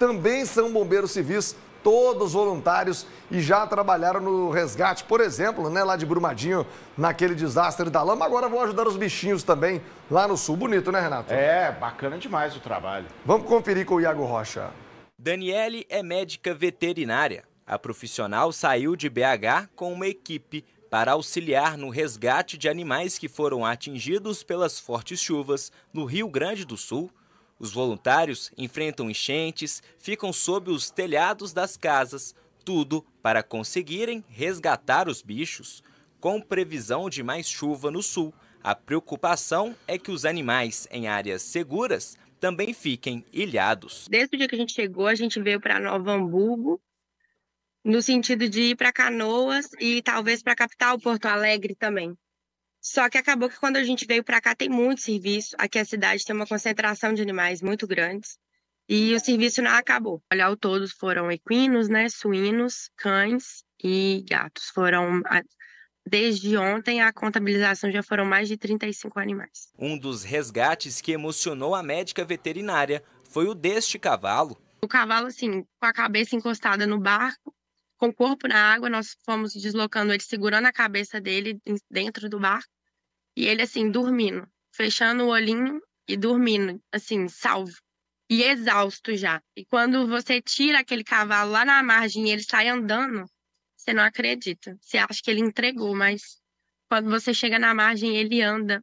também são bombeiros civis, todos voluntários e já trabalharam no resgate, por exemplo, né, lá de Brumadinho, naquele desastre da lama. Agora vão ajudar os bichinhos também lá no sul. Bonito, né, Renato? É, bacana demais o trabalho. Vamos conferir com o Iago Rocha. Daniele é médica veterinária. A profissional saiu de BH com uma equipe para auxiliar no resgate de animais que foram atingidos pelas fortes chuvas no Rio Grande do Sul os voluntários enfrentam enchentes, ficam sob os telhados das casas, tudo para conseguirem resgatar os bichos. Com previsão de mais chuva no sul, a preocupação é que os animais em áreas seguras também fiquem ilhados. Desde o dia que a gente chegou, a gente veio para Novo Hamburgo, no sentido de ir para Canoas e talvez para a capital Porto Alegre também. Só que acabou que quando a gente veio para cá tem muito serviço. Aqui a cidade tem uma concentração de animais muito grandes. E o serviço não acabou. Olha, ao todo foram equinos, né, suínos, cães e gatos. Foram Desde ontem, a contabilização já foram mais de 35 animais. Um dos resgates que emocionou a médica veterinária foi o deste cavalo. O cavalo, assim, com a cabeça encostada no barco, com o corpo na água, nós fomos deslocando ele, segurando a cabeça dele dentro do barco. E ele, assim, dormindo, fechando o olhinho e dormindo, assim, salvo. E exausto já. E quando você tira aquele cavalo lá na margem e ele sai andando, você não acredita. Você acha que ele entregou, mas quando você chega na margem, ele anda,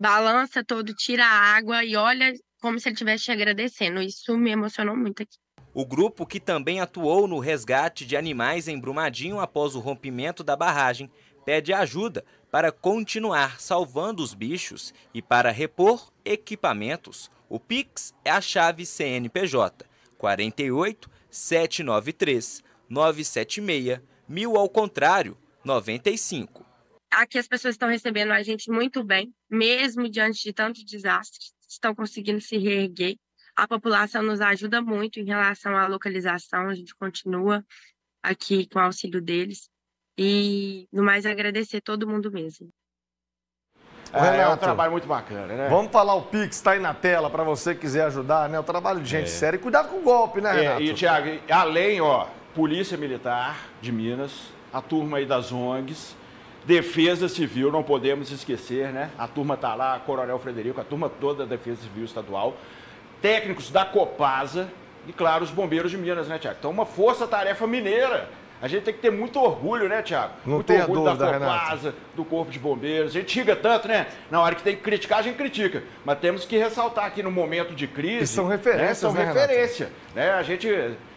balança todo, tira a água e olha como se ele estivesse te agradecendo. Isso me emocionou muito aqui. O grupo que também atuou no resgate de animais em Brumadinho após o rompimento da barragem pede ajuda para continuar salvando os bichos e para repor equipamentos. O Pix é a chave CNPJ 48 793 976 mil ao contrário 95. Aqui as pessoas estão recebendo a gente muito bem, mesmo diante de tanto desastre, estão conseguindo se reerguer. A população nos ajuda muito em relação à localização, a gente continua aqui com o auxílio deles. E no mais agradecer todo mundo mesmo. É, é um trabalho muito bacana, né? Vamos falar o Pix, tá aí na tela para você que quiser ajudar, né? O trabalho de gente é. séria. E cuidado com o golpe, né, é, Renato? É, e, Tiago, além, ó, Polícia Militar de Minas, a turma aí das ONGs, Defesa Civil, não podemos esquecer, né? A turma tá lá, Coronel Frederico, a turma toda da Defesa Civil Estadual, técnicos da Copasa e, claro, os bombeiros de Minas, né, Tiago? Então, uma força-tarefa mineira a gente tem que ter muito orgulho, né, Tiago? Não muito tem orgulho a dúvida, da Copasa, do Corpo de Bombeiros. A gente chega tanto, né? Na hora que tem que criticar, a gente critica. Mas temos que ressaltar aqui no momento de crise. E são né, referências, né? São né, referência. Né? A gente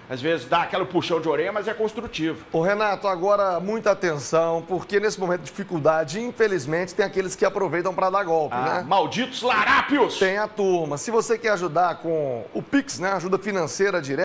às vezes dá aquele puxão de orelha, mas é construtivo. O Renato, agora muita atenção, porque nesse momento de dificuldade, infelizmente, tem aqueles que aproveitam para dar golpe, ah, né? Malditos larápios! Tem a turma. Se você quer ajudar com o Pix, né? Ajuda financeira direta.